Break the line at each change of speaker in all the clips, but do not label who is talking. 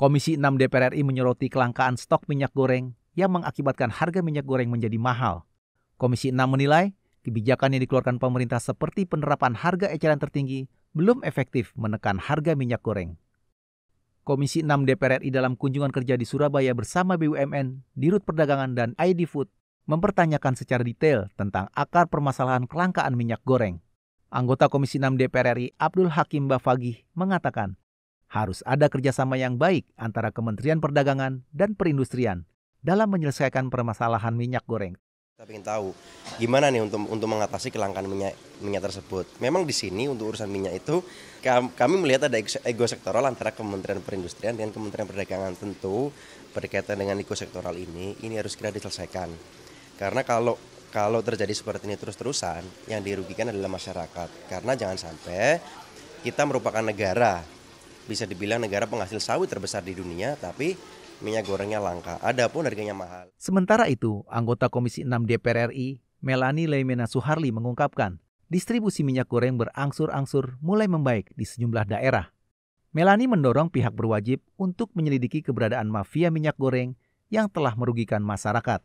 Komisi 6 DPR RI menyoroti kelangkaan stok minyak goreng yang mengakibatkan harga minyak goreng menjadi mahal. Komisi 6 menilai kebijakan yang dikeluarkan pemerintah seperti penerapan harga eceran tertinggi belum efektif menekan harga minyak goreng. Komisi 6 DPR RI dalam kunjungan kerja di Surabaya bersama BUMN, Dirut Perdagangan, dan ID Food mempertanyakan secara detail tentang akar permasalahan kelangkaan minyak goreng. Anggota Komisi 6 DPR RI Abdul Hakim Bafagih mengatakan harus ada kerjasama yang baik antara Kementerian Perdagangan dan Perindustrian dalam menyelesaikan permasalahan minyak goreng.
Kita ingin tahu gimana nih untuk untuk mengatasi kelangkaan minyak minyak tersebut. Memang di sini untuk urusan minyak itu kami melihat ada ego sektoral antara Kementerian Perindustrian dan Kementerian Perdagangan tentu berkaitan dengan ego sektoral ini ini harus segera diselesaikan. Karena kalau kalau terjadi seperti ini terus-terusan yang dirugikan adalah masyarakat. Karena jangan sampai kita merupakan negara bisa dibilang negara penghasil sawit terbesar di dunia, tapi minyak gorengnya langka. Adapun harganya mahal.
Sementara itu, anggota Komisi 6 DPR RI, Melani Leimena Suharli mengungkapkan, distribusi minyak goreng berangsur-angsur mulai membaik di sejumlah daerah. Melani mendorong pihak berwajib untuk menyelidiki keberadaan mafia minyak goreng yang telah merugikan masyarakat.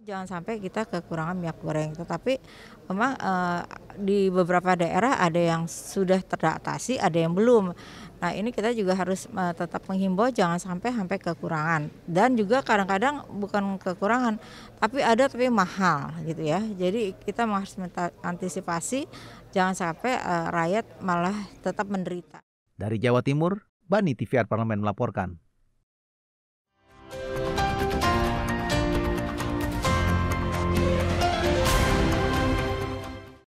Jangan sampai kita kekurangan minyak goreng, tetapi memang eh, di beberapa daerah ada yang sudah teratasi, ada yang belum. Nah, ini kita juga harus uh, tetap menghimbau jangan sampai sampai kekurangan. Dan juga kadang-kadang bukan kekurangan, tapi ada tapi mahal gitu ya. Jadi kita harus antisipasi jangan sampai uh, rakyat malah tetap menderita.
Dari Jawa Timur, Bani TVR Parlemen melaporkan.